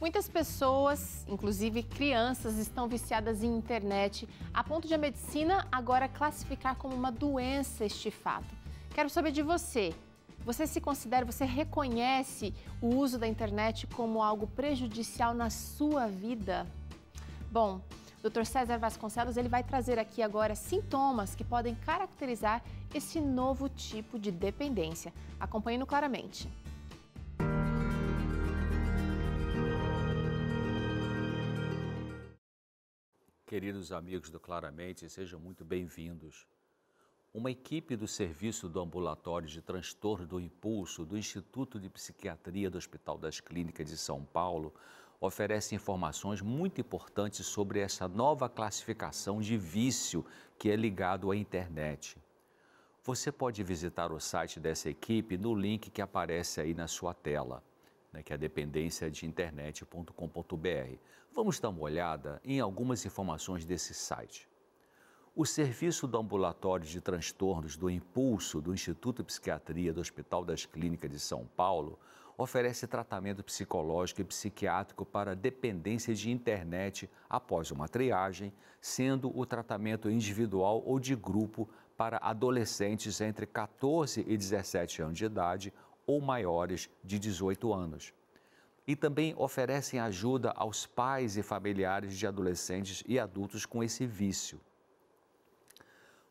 Muitas pessoas, inclusive crianças, estão viciadas em internet, a ponto de a medicina agora classificar como uma doença este fato. Quero saber de você. Você se considera, você reconhece o uso da internet como algo prejudicial na sua vida? Bom, Dr. César Vasconcelos ele vai trazer aqui agora sintomas que podem caracterizar esse novo tipo de dependência. Acompanhe-no claramente. Queridos amigos do Claramente, sejam muito bem-vindos. Uma equipe do Serviço do Ambulatório de Transtorno do Impulso do Instituto de Psiquiatria do Hospital das Clínicas de São Paulo oferece informações muito importantes sobre essa nova classificação de vício que é ligado à internet. Você pode visitar o site dessa equipe no link que aparece aí na sua tela né, que é a dependência de internet.com.br. Vamos dar uma olhada em algumas informações desse site. O Serviço do Ambulatório de Transtornos do Impulso do Instituto de Psiquiatria do Hospital das Clínicas de São Paulo oferece tratamento psicológico e psiquiátrico para dependência de internet após uma triagem, sendo o tratamento individual ou de grupo para adolescentes entre 14 e 17 anos de idade ou maiores de 18 anos. E também oferecem ajuda aos pais e familiares de adolescentes e adultos com esse vício.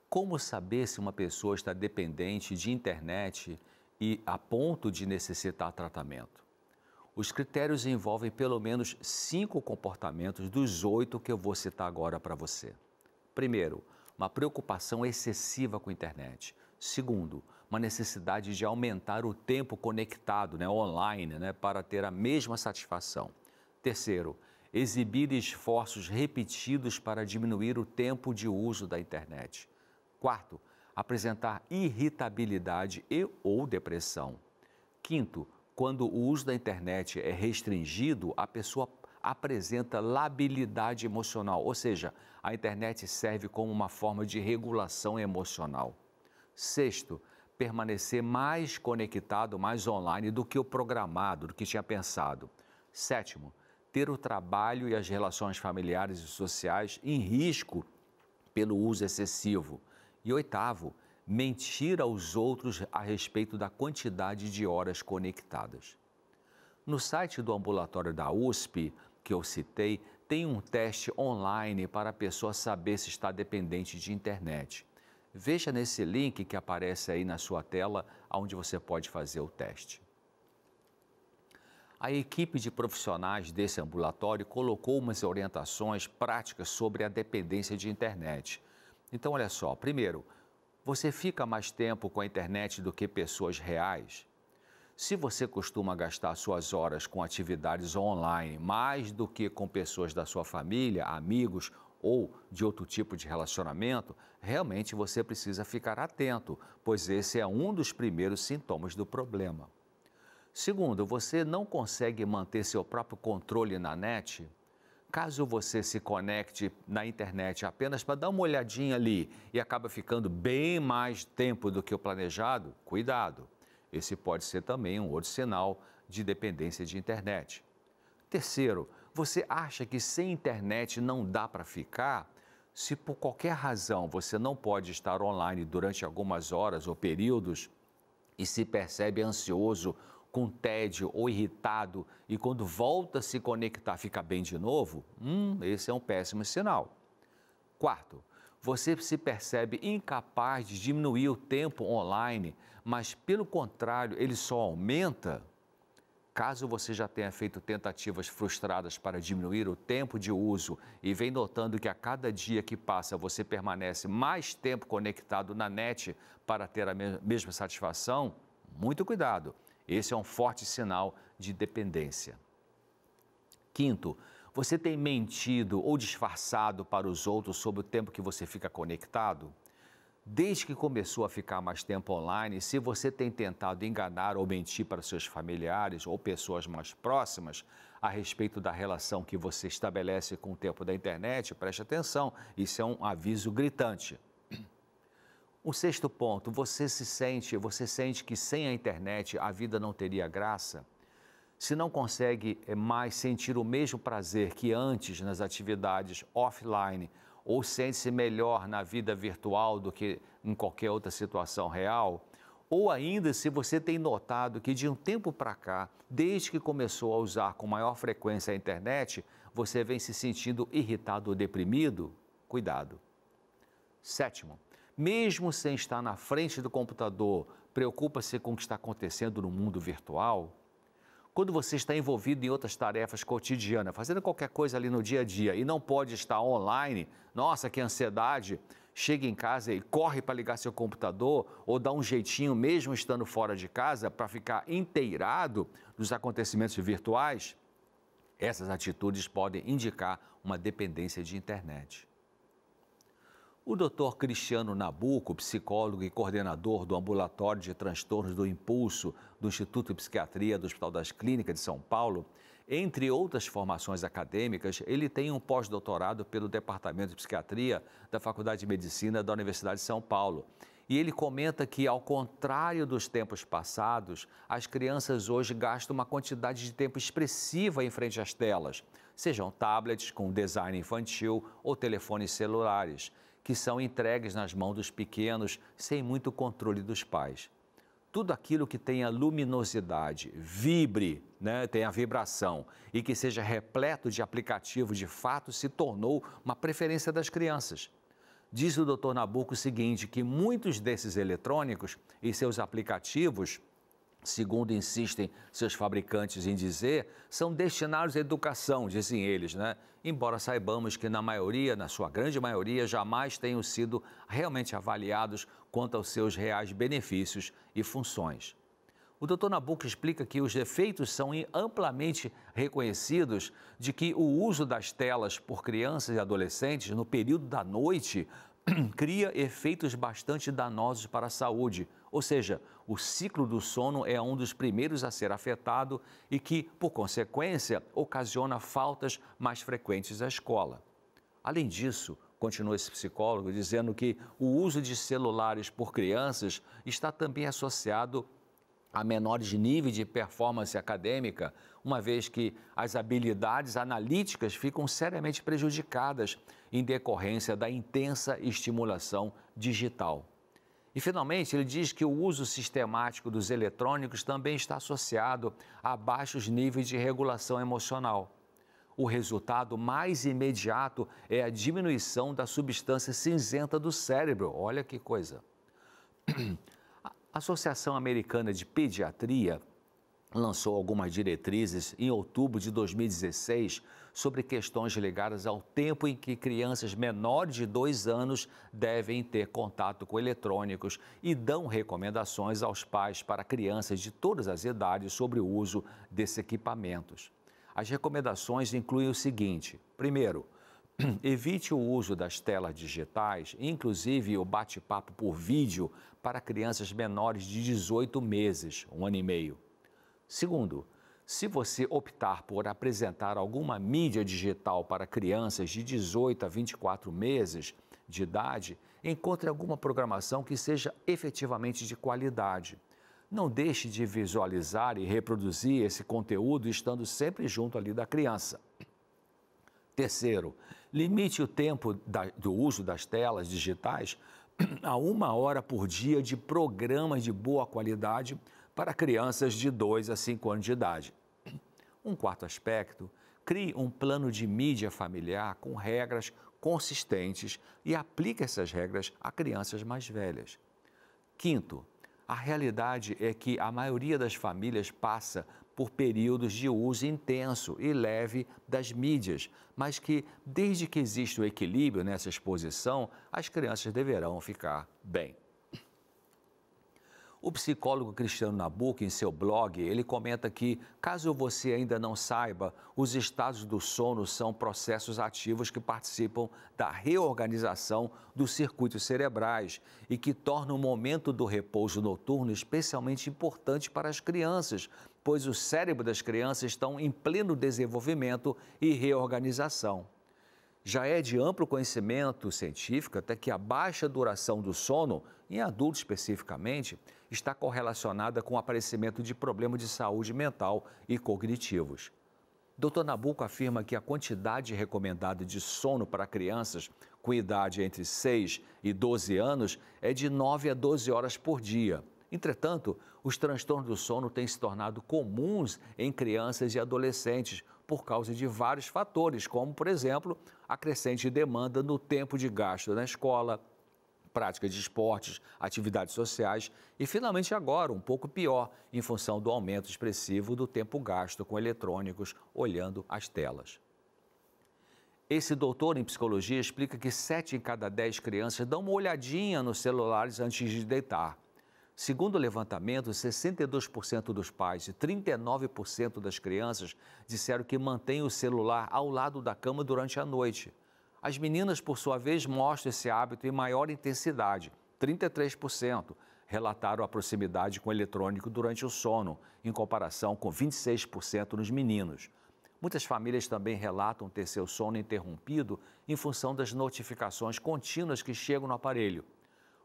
Como saber se uma pessoa está dependente de internet e a ponto de necessitar tratamento? Os critérios envolvem pelo menos cinco comportamentos dos oito que eu vou citar agora para você. Primeiro, uma preocupação excessiva com a internet. Segundo, uma necessidade de aumentar o tempo conectado, né, online, né, para ter a mesma satisfação. Terceiro, exibir esforços repetidos para diminuir o tempo de uso da internet. Quarto, apresentar irritabilidade e ou depressão. Quinto, quando o uso da internet é restringido, a pessoa apresenta labilidade emocional, ou seja, a internet serve como uma forma de regulação emocional. Sexto, permanecer mais conectado, mais online do que o programado, do que tinha pensado. Sétimo, ter o trabalho e as relações familiares e sociais em risco pelo uso excessivo. E oitavo, mentir aos outros a respeito da quantidade de horas conectadas. No site do ambulatório da USP, que eu citei, tem um teste online para a pessoa saber se está dependente de internet veja nesse link que aparece aí na sua tela, onde você pode fazer o teste. A equipe de profissionais desse ambulatório colocou umas orientações práticas sobre a dependência de internet. Então, olha só: primeiro, você fica mais tempo com a internet do que pessoas reais? Se você costuma gastar suas horas com atividades online mais do que com pessoas da sua família, amigos ou de outro tipo de relacionamento, realmente você precisa ficar atento, pois esse é um dos primeiros sintomas do problema. Segundo, você não consegue manter seu próprio controle na net? Caso você se conecte na internet apenas para dar uma olhadinha ali e acaba ficando bem mais tempo do que o planejado, cuidado. Esse pode ser também um outro sinal de dependência de internet. Terceiro, você acha que sem internet não dá para ficar? Se por qualquer razão você não pode estar online durante algumas horas ou períodos e se percebe ansioso, com tédio ou irritado e quando volta a se conectar fica bem de novo, hum, esse é um péssimo sinal. Quarto, você se percebe incapaz de diminuir o tempo online, mas pelo contrário, ele só aumenta, Caso você já tenha feito tentativas frustradas para diminuir o tempo de uso e vem notando que a cada dia que passa você permanece mais tempo conectado na net para ter a mesma satisfação, muito cuidado. Esse é um forte sinal de dependência. Quinto, você tem mentido ou disfarçado para os outros sobre o tempo que você fica conectado? Desde que começou a ficar mais tempo online, se você tem tentado enganar ou mentir para seus familiares ou pessoas mais próximas a respeito da relação que você estabelece com o tempo da internet, preste atenção, isso é um aviso gritante. O sexto ponto, você se sente, você sente que sem a internet a vida não teria graça? Se não consegue eh, mais sentir o mesmo prazer que antes nas atividades offline, ou sente-se melhor na vida virtual do que em qualquer outra situação real, ou ainda se você tem notado que de um tempo para cá, desde que começou a usar com maior frequência a internet, você vem se sentindo irritado ou deprimido, cuidado. Sétimo, mesmo sem estar na frente do computador, preocupa-se com o que está acontecendo no mundo virtual? Quando você está envolvido em outras tarefas cotidianas, fazendo qualquer coisa ali no dia a dia e não pode estar online, nossa, que ansiedade! Chega em casa e corre para ligar seu computador ou dá um jeitinho, mesmo estando fora de casa, para ficar inteirado dos acontecimentos virtuais. Essas atitudes podem indicar uma dependência de internet. O doutor Cristiano Nabuco, psicólogo e coordenador do Ambulatório de Transtornos do Impulso do Instituto de Psiquiatria do Hospital das Clínicas de São Paulo, entre outras formações acadêmicas, ele tem um pós-doutorado pelo Departamento de Psiquiatria da Faculdade de Medicina da Universidade de São Paulo. E ele comenta que, ao contrário dos tempos passados, as crianças hoje gastam uma quantidade de tempo expressiva em frente às telas, sejam tablets com design infantil ou telefones celulares que são entregues nas mãos dos pequenos sem muito controle dos pais. Tudo aquilo que tenha luminosidade, vibre, né, tenha vibração e que seja repleto de aplicativos de fato se tornou uma preferência das crianças. Diz o Dr. Nabuco o seguinte: que muitos desses eletrônicos e seus aplicativos segundo insistem seus fabricantes em dizer, são destinados à educação, dizem eles, né? Embora saibamos que na maioria, na sua grande maioria, jamais tenham sido realmente avaliados quanto aos seus reais benefícios e funções. O Dr. Nabucco explica que os defeitos são amplamente reconhecidos de que o uso das telas por crianças e adolescentes no período da noite cria efeitos bastante danosos para a saúde, ou seja, o ciclo do sono é um dos primeiros a ser afetado e que, por consequência, ocasiona faltas mais frequentes à escola. Além disso, continua esse psicólogo dizendo que o uso de celulares por crianças está também associado a menores níveis de performance acadêmica, uma vez que as habilidades analíticas ficam seriamente prejudicadas em decorrência da intensa estimulação digital. E, finalmente, ele diz que o uso sistemático dos eletrônicos também está associado a baixos níveis de regulação emocional. O resultado mais imediato é a diminuição da substância cinzenta do cérebro. Olha que coisa. A Associação Americana de Pediatria lançou algumas diretrizes em outubro de 2016 sobre questões ligadas ao tempo em que crianças menores de dois anos devem ter contato com eletrônicos e dão recomendações aos pais para crianças de todas as idades sobre o uso desses equipamentos. As recomendações incluem o seguinte: primeiro, evite o uso das telas digitais, inclusive o bate-papo por vídeo, para crianças menores de 18 meses, um ano e meio. Segundo, se você optar por apresentar alguma mídia digital para crianças de 18 a 24 meses de idade, encontre alguma programação que seja efetivamente de qualidade. Não deixe de visualizar e reproduzir esse conteúdo estando sempre junto ali da criança. Terceiro, limite o tempo da, do uso das telas digitais a uma hora por dia de programas de boa qualidade para crianças de 2 a 5 anos de idade. Um quarto aspecto, crie um plano de mídia familiar com regras consistentes e aplique essas regras a crianças mais velhas. Quinto, a realidade é que a maioria das famílias passa por períodos de uso intenso e leve das mídias, mas que, desde que exista o equilíbrio nessa exposição, as crianças deverão ficar bem. O psicólogo Cristiano Nabuco, em seu blog, ele comenta que, caso você ainda não saiba, os estados do sono são processos ativos que participam da reorganização dos circuitos cerebrais e que torna o momento do repouso noturno especialmente importante para as crianças, pois o cérebro das crianças estão em pleno desenvolvimento e reorganização. Já é de amplo conhecimento científico até que a baixa duração do sono, em adultos especificamente, está correlacionada com o aparecimento de problemas de saúde mental e cognitivos. Dr. Nabuco afirma que a quantidade recomendada de sono para crianças com idade entre 6 e 12 anos é de 9 a 12 horas por dia. Entretanto, os transtornos do sono têm se tornado comuns em crianças e adolescentes, por causa de vários fatores, como, por exemplo, a crescente demanda no tempo de gasto na escola, prática de esportes, atividades sociais e, finalmente, agora, um pouco pior, em função do aumento expressivo do tempo gasto com eletrônicos olhando as telas. Esse doutor em psicologia explica que 7 em cada 10 crianças dão uma olhadinha nos celulares antes de deitar. Segundo o levantamento, 62% dos pais e 39% das crianças disseram que mantêm o celular ao lado da cama durante a noite. As meninas, por sua vez, mostram esse hábito em maior intensidade. 33% relataram a proximidade com o eletrônico durante o sono, em comparação com 26% nos meninos. Muitas famílias também relatam ter seu sono interrompido em função das notificações contínuas que chegam no aparelho.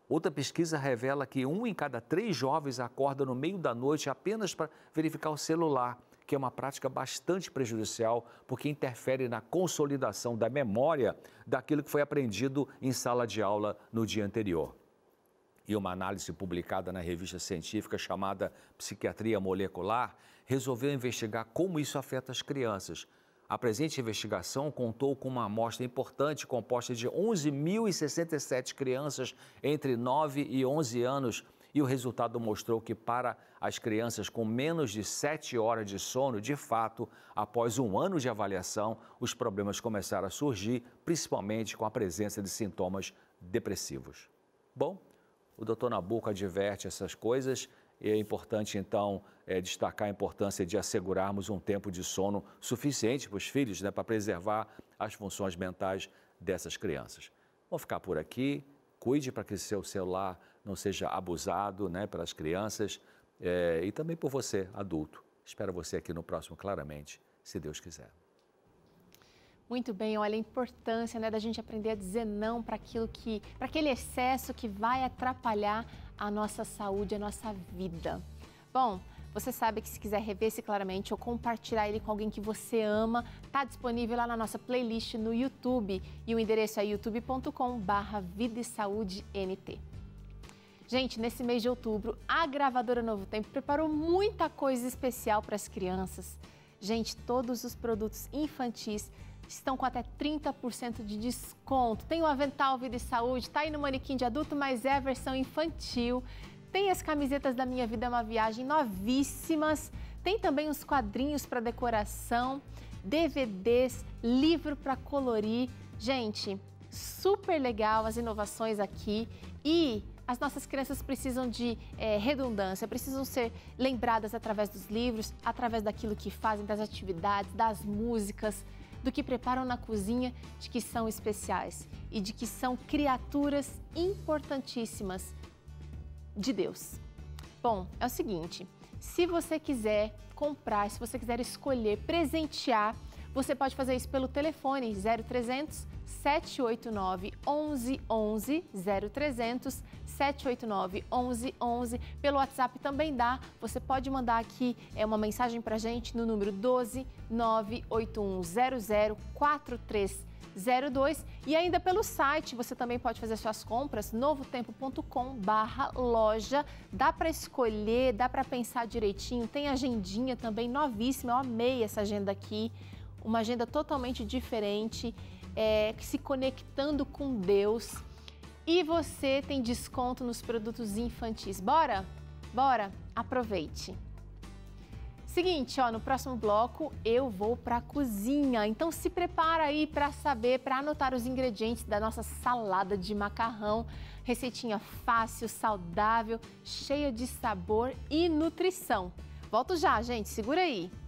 Outra pesquisa revela que um em cada três jovens acorda no meio da noite apenas para verificar o celular, que é uma prática bastante prejudicial, porque interfere na consolidação da memória daquilo que foi aprendido em sala de aula no dia anterior. E uma análise publicada na revista científica chamada Psiquiatria Molecular resolveu investigar como isso afeta as crianças, a presente investigação contou com uma amostra importante composta de 11.067 crianças entre 9 e 11 anos e o resultado mostrou que para as crianças com menos de 7 horas de sono, de fato, após um ano de avaliação, os problemas começaram a surgir, principalmente com a presença de sintomas depressivos. Bom, o Dr. Nabuco adverte essas coisas e é importante, então, é, destacar a importância de assegurarmos um tempo de sono suficiente para os filhos, né, para preservar as funções mentais dessas crianças. Vou ficar por aqui. Cuide para que seu celular não seja abusado né, pelas crianças é, e também por você, adulto. Espero você aqui no próximo Claramente, se Deus quiser. Muito bem, olha a importância né, da gente aprender a dizer não para aquilo que, para aquele excesso que vai atrapalhar a nossa saúde, a nossa vida. Bom, você sabe que se quiser rever esse claramente ou compartilhar ele com alguém que você ama, tá disponível lá na nossa playlist no YouTube e o endereço é youtube.com/barra Vida e Saúde NT. Gente, nesse mês de outubro, a gravadora Novo Tempo preparou muita coisa especial para as crianças. Gente, todos os produtos infantis estão com até 30% de desconto. Tem o Avental Vida e Saúde, tá aí no manequim de adulto, mas é a versão infantil. Tem as camisetas da Minha Vida é uma Viagem novíssimas. Tem também os quadrinhos para decoração, DVDs, livro para colorir. Gente, super legal as inovações aqui e as nossas crianças precisam de é, redundância, precisam ser lembradas através dos livros, através daquilo que fazem, das atividades, das músicas do que preparam na cozinha, de que são especiais e de que são criaturas importantíssimas de Deus. Bom, é o seguinte, se você quiser comprar, se você quiser escolher, presentear, você pode fazer isso pelo telefone 0300 789 1111 0300 789 1111. Pelo WhatsApp também dá. Você pode mandar aqui é, uma mensagem para gente no número 12 98100 43 02 e ainda pelo site você também pode fazer suas compras novotempo.com loja dá para escolher dá para pensar direitinho tem agendinha também novíssima eu amei essa agenda aqui uma agenda totalmente diferente é, se conectando com Deus e você tem desconto nos produtos infantis. Bora? Bora? Aproveite. Seguinte, ó, no próximo bloco eu vou para a cozinha. Então se prepara aí para saber, para anotar os ingredientes da nossa salada de macarrão. Receitinha fácil, saudável, cheia de sabor e nutrição. Volto já, gente. Segura aí.